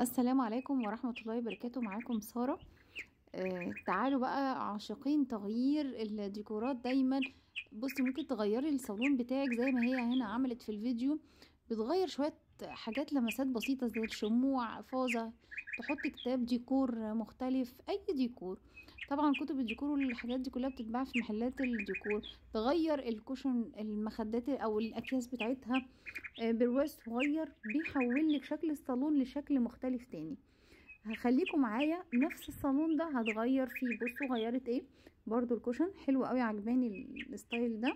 السلام عليكم ورحمة الله وبركاته معاكم سارة آه تعالوا بقى عاشقين تغيير الديكورات دايما بصي ممكن تغيري الصالون بتاعك زي ما هي هنا عملت في الفيديو بتغير شوية حاجات لمسات بسيطة زي الشموع فازة تحط كتاب ديكور مختلف أي ديكور طبعا كتب الديكور والحاجات دي كلها بتتباع في محلات الديكور تغير الكوشن المخدات أو الأكياس بتاعتها آه، برواز صغير بيحول لك شكل الصالون لشكل مختلف تاني هخليكم معايا نفس الصالون ده هتغير فيه بصوا غيرت ايه برضو الكوشن حلو قوي عجباني الستايل ده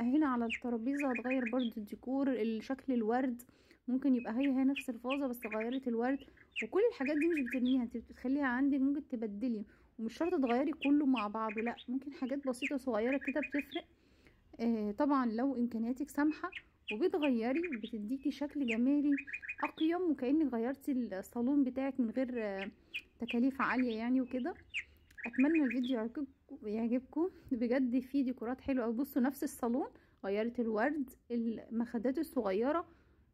هنا على الترابيزه هتغير برضو الديكور الشكل الورد ممكن يبقى هي هي نفس الفازه بس غيرت الورد وكل الحاجات دي مش بترميها انت بتخليها عندك ممكن تبدلي ومش شرط تغيري كله مع بعضه لا ممكن حاجات بسيطه صغيره كده بتفرق آه طبعا لو امكانياتك سامحه وبتغيري بتديكي شكل جمالي اقيم وكانك غيرتي الصالون بتاعك من غير آه، تكاليف عاليه يعني وكده اتمنى الفيديو يعجبكم بجد فيه ديكورات حلوه بصوا نفس الصالون غيرت الورد المخدات الصغيره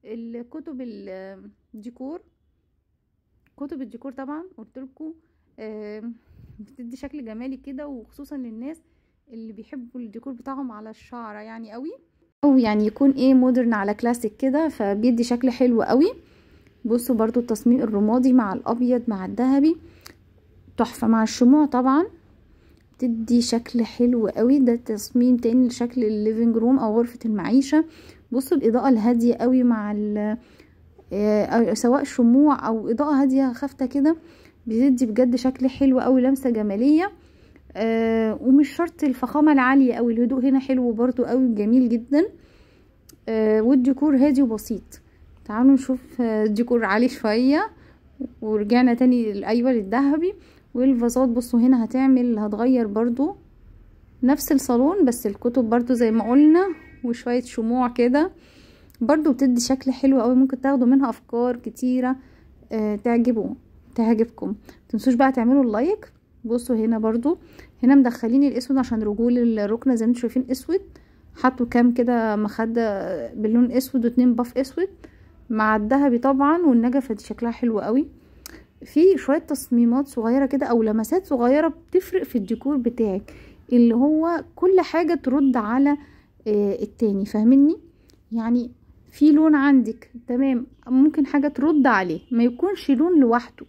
الكتب الديكور كتب الديكور طبعا قلت لكم آه، بتدي شكل جمالي كده وخصوصا للناس اللي بيحبوا الديكور بتاعهم على الشعره يعني قوي او يعني يكون ايه مودرن على كلاسيك كده فبيدي شكل حلو قوي بصوا برضو التصميم الرمادي مع الابيض مع الذهبي تحفه مع الشموع طبعا بتدي شكل حلو قوي ده تصميم تاني لشكل الليفينج روم او غرفه المعيشه بصوا الاضاءه الهاديه قوي مع آه، آه، سواء شموع او اضاءه هاديه خافته كده بتدي بجد شكل حلو قوي لمسه جماليه آه ومش شرط الفخامة العالية او الهدوء هنا حلو برضو او جميل جدا آه والديكور هادي وبسيط تعالوا نشوف آه، الديكور عالي شوية ورجعنا تاني ايوه للذهبي والفازات بصوا هنا هتعمل هتغير برضو نفس الصالون بس الكتب برضو زي ما قلنا وشوية شموع كده برضو بتدي شكل حلو قوي ممكن تاخدوا منها افكار كتيرة أه تعجبوا تعجبكم متنسوش بقى تعملوا اللايك بصوا هنا برضو هنا مدخلين الاسود عشان رجول الركنه زي ما انتم شايفين اسود حطوا كام كده مخده باللون اسود واتنين باف اسود مع الذهبي طبعا والنجفه دي شكلها حلو قوي في شويه تصميمات صغيره كده او لمسات صغيره بتفرق في الديكور بتاعك اللي هو كل حاجه ترد على آه، التاني فاهمني يعني في لون عندك تمام ممكن حاجه ترد عليه ما يكونش لون لوحده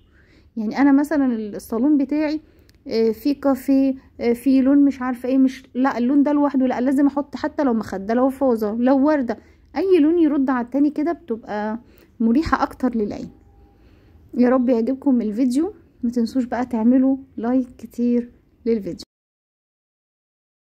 يعني انا مثلا الصالون بتاعي آه، في كافيه آه، في لون مش عارفه ايه مش لا اللون ده لوحده لا لازم احط حتى لو مخده لو فوزه لو ورده اي لون يرد على التاني كده بتبقى مريحه اكتر للعين يا رب يعجبكم الفيديو ما تنسوش بقى تعملوا لايك كتير للفيديو